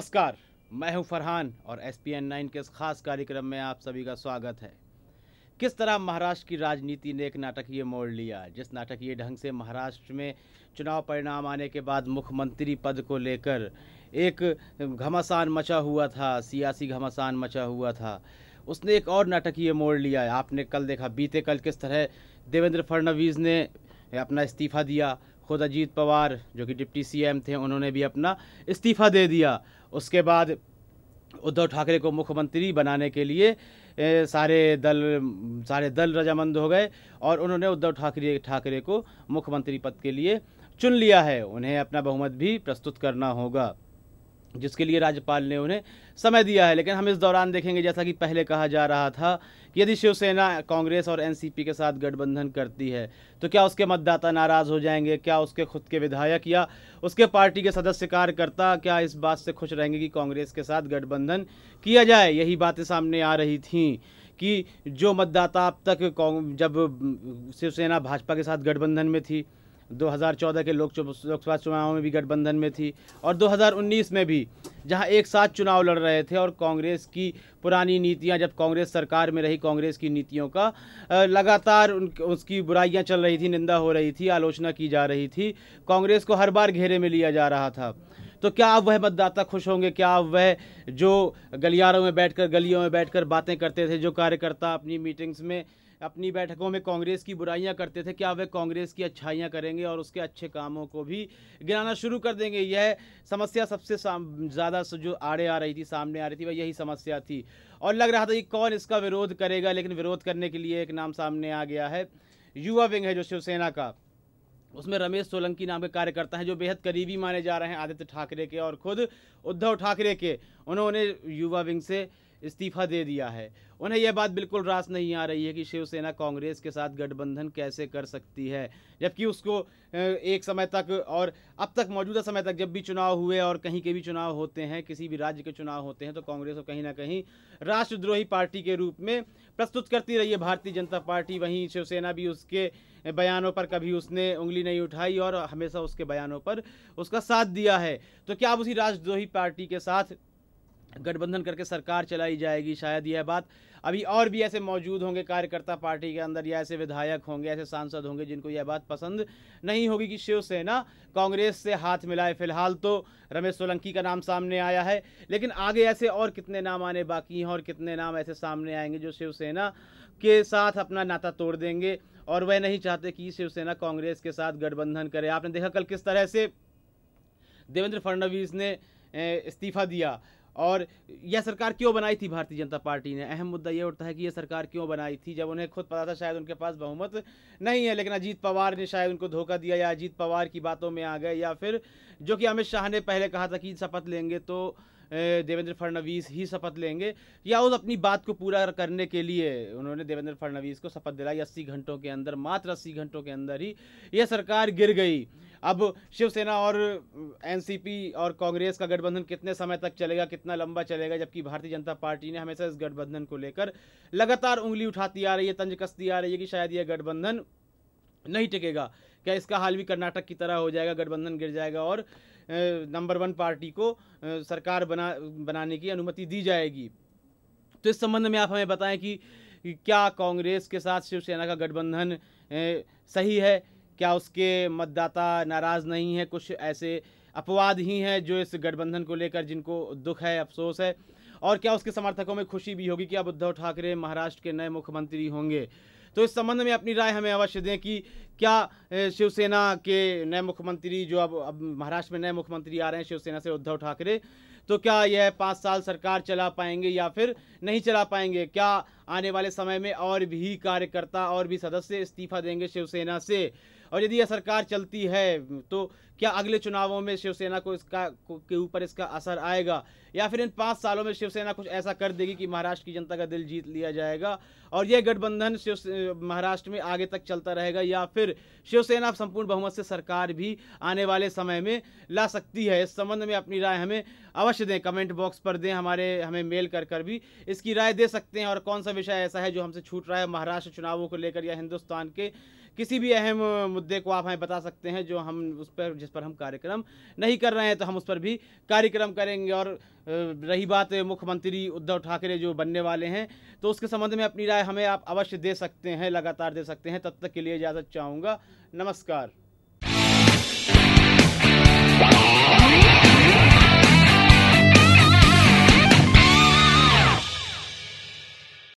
नमस्कार मैं हूं फरहान और एस पी एन नाइन के इस खास कार्यक्रम में आप सभी का स्वागत है किस तरह महाराष्ट्र की राजनीति ने एक नाटकीय मोड़ लिया जिस नाटकीय ढंग से महाराष्ट्र में चुनाव परिणाम आने के बाद मुख्यमंत्री पद को लेकर एक घमासान मचा हुआ था सियासी घमासान मचा हुआ था उसने एक और नाटकीय मोड़ लिया आपने कल देखा बीते कल किस तरह देवेंद्र फडणवीस ने अपना इस्तीफा दिया खुद अजीत पवार जो कि डिप्टी सीएम थे उन्होंने भी अपना इस्तीफ़ा दे दिया उसके बाद उद्धव ठाकरे को मुख्यमंत्री बनाने के लिए ए, सारे दल सारे दल रजामंद हो गए और उन्होंने उद्धव ठाकरे ठाकरे को मुख्यमंत्री पद के लिए चुन लिया है उन्हें अपना बहुमत भी प्रस्तुत करना होगा जिसके लिए राज्यपाल ने उन्हें समय दिया है लेकिन हम इस दौरान देखेंगे जैसा कि पहले कहा जा रहा था कि यदि शिवसेना कांग्रेस और एनसीपी के साथ गठबंधन करती है तो क्या उसके मतदाता नाराज़ हो जाएंगे क्या उसके खुद के विधायक या उसके पार्टी के सदस्य कार्यकर्ता क्या इस बात से खुश रहेंगे कि कांग्रेस के साथ गठबंधन किया जाए यही बातें सामने आ रही थी कि जो मतदाता अब तक जब शिवसेना भाजपा के साथ गठबंधन में थी 2014 के लोक लोकसभा चुनाव में भी गठबंधन में थी और 2019 में भी जहां एक साथ चुनाव लड़ रहे थे और कांग्रेस की पुरानी नीतियां जब कांग्रेस सरकार में रही कांग्रेस की नीतियों का लगातार उन उसकी बुराइयां चल रही थी निंदा हो रही थी आलोचना की जा रही थी कांग्रेस को हर बार घेरे में लिया जा रहा था तो क्या अब वह मतदाता खुश होंगे क्या अब वह जो गलियारों में बैठकर गलियों में बैठकर बातें करते थे जो कार्यकर्ता अपनी मीटिंग्स में अपनी बैठकों में कांग्रेस की बुराइयां करते थे क्या वे कांग्रेस की अच्छाइयाँ करेंगे और उसके अच्छे कामों को भी गिराना शुरू कर देंगे यह समस्या सबसे ज़्यादा जो आड़े आ रही थी सामने आ रही थी वह यही समस्या थी और लग रहा था कि कौन इसका विरोध करेगा लेकिन विरोध करने के लिए एक नाम सामने आ गया है युवा विंग है जो शिवसेना का उसमें रमेश सोलंकी नाम के कार्यकर्ता हैं जो बेहद करीबी माने जा रहे हैं आदित्य ठाकरे के और खुद उद्धव ठाकरे के उन्होंने युवा विंग से इस्तीफा दे दिया है उन्हें यह बात बिल्कुल रास नहीं आ रही है कि शिवसेना कांग्रेस के साथ गठबंधन कैसे कर सकती है जबकि उसको एक समय तक और अब तक मौजूदा समय तक जब भी चुनाव हुए और कहीं के भी चुनाव होते हैं किसी भी राज्य के चुनाव होते हैं तो कांग्रेस को कहीं ना कहीं राष्ट्रद्रोही पार्टी के रूप में प्रस्तुत करती रही है भारतीय जनता पार्टी वहीं शिवसेना भी उसके बयानों पर कभी उसने उंगली नहीं उठाई और हमेशा उसके बयानों पर उसका साथ दिया है तो क्या आप उसी राष्ट्रद्रोही पार्टी के साथ गठबंधन करके सरकार चलाई जाएगी शायद यह बात अभी और भी ऐसे मौजूद होंगे कार्यकर्ता पार्टी के अंदर या ऐसे विधायक होंगे ऐसे सांसद होंगे जिनको यह बात पसंद नहीं होगी कि शिवसेना कांग्रेस से हाथ मिलाए फिलहाल तो रमेश सोलंकी का नाम सामने आया है लेकिन आगे ऐसे और कितने नाम आने बाकी हैं और कितने नाम ऐसे सामने आएंगे जो शिवसेना के साथ अपना नाता तोड़ देंगे और वह नहीं चाहते कि शिवसेना कांग्रेस के साथ गठबंधन करे आपने देखा कल किस तरह से देवेंद्र फडणवीस ने इस्तीफा दिया और यह सरकार क्यों बनाई थी भारतीय जनता पार्टी ने अहम मुद्दा यह उठता है कि यह सरकार क्यों बनाई थी जब उन्हें खुद पता था शायद उनके पास बहुमत नहीं है लेकिन अजीत पवार ने शायद उनको धोखा दिया या अजीत पवार की बातों में आ गए या फिर जो कि अमित शाह ने पहले कहा था कि शपथ लेंगे तो देवेंद्र फडणवीस ही शपथ लेंगे या उस अपनी बात को पूरा करने के लिए उन्होंने देवेंद्र फडणवीस को शपथ दिलाई अस्सी घंटों के अंदर मात्र अस्सी घंटों के अंदर ही यह सरकार गिर गई अब शिवसेना और एनसीपी और कांग्रेस का गठबंधन कितने समय तक चलेगा कितना लंबा चलेगा जबकि भारतीय जनता पार्टी ने हमेशा इस गठबंधन को लेकर लगातार उंगली उठाती आ रही है तंज कसती आ रही है कि शायद यह गठबंधन नहीं टिकेगा क्या इसका हाल भी कर्नाटक की तरह हो जाएगा गठबंधन गिर जाएगा और नंबर वन पार्टी को सरकार बना बनाने की अनुमति दी जाएगी तो इस संबंध में आप हमें बताएं कि क्या कांग्रेस के साथ शिवसेना का गठबंधन सही है क्या उसके मतदाता नाराज़ नहीं है कुछ ऐसे अपवाद ही हैं जो इस गठबंधन को लेकर जिनको दुख है अफसोस है और क्या उसके समर्थकों में खुशी भी होगी कि अब उद्धव ठाकरे महाराष्ट्र के नए मुख्यमंत्री होंगे तो इस संबंध में अपनी राय हमें अवश्य दें कि क्या शिवसेना के नए मुख्यमंत्री जो अब अब महाराष्ट्र में नए मुख्यमंत्री आ रहे हैं शिवसेना से उद्धव ठाकरे तो क्या यह पाँच साल सरकार चला पाएंगे या फिर नहीं चला पाएंगे क्या आने वाले समय में और भी कार्यकर्ता और भी सदस्य इस्तीफा देंगे शिवसेना से और यदि यह सरकार चलती है तो क्या अगले चुनावों में शिवसेना को इसका के ऊपर इसका असर आएगा या फिर इन पाँच सालों में शिवसेना कुछ ऐसा कर देगी कि महाराष्ट्र की जनता का दिल जीत लिया जाएगा और यह गठबंधन शिव महाराष्ट्र में आगे तक चलता रहेगा या फिर शिवसेना संपूर्ण बहुमत से सरकार भी आने वाले समय में ला सकती है इस संबंध में अपनी राय हमें अवश्य दें कमेंट बॉक्स पर दें हमारे हमें मेल कर कर भी इसकी राय दे सकते हैं और कौन सा विषय ऐसा है जो हमसे छूट रहा है महाराष्ट्र चुनावों को लेकर या हिंदुस्तान के किसी भी अहम मुद्दे को आप हमें बता सकते हैं जो हम उस पर जिस जिस पर हम कार्यक्रम नहीं कर रहे हैं तो हम उस पर भी कार्यक्रम करेंगे और रही बात मुख्यमंत्री उद्धव ठाकरे जो बनने वाले हैं तो उसके संबंध में अपनी राय हमें आप अवश्य दे सकते हैं लगातार दे सकते हैं तब तक के लिए इजाज़त चाहूँगा नमस्कार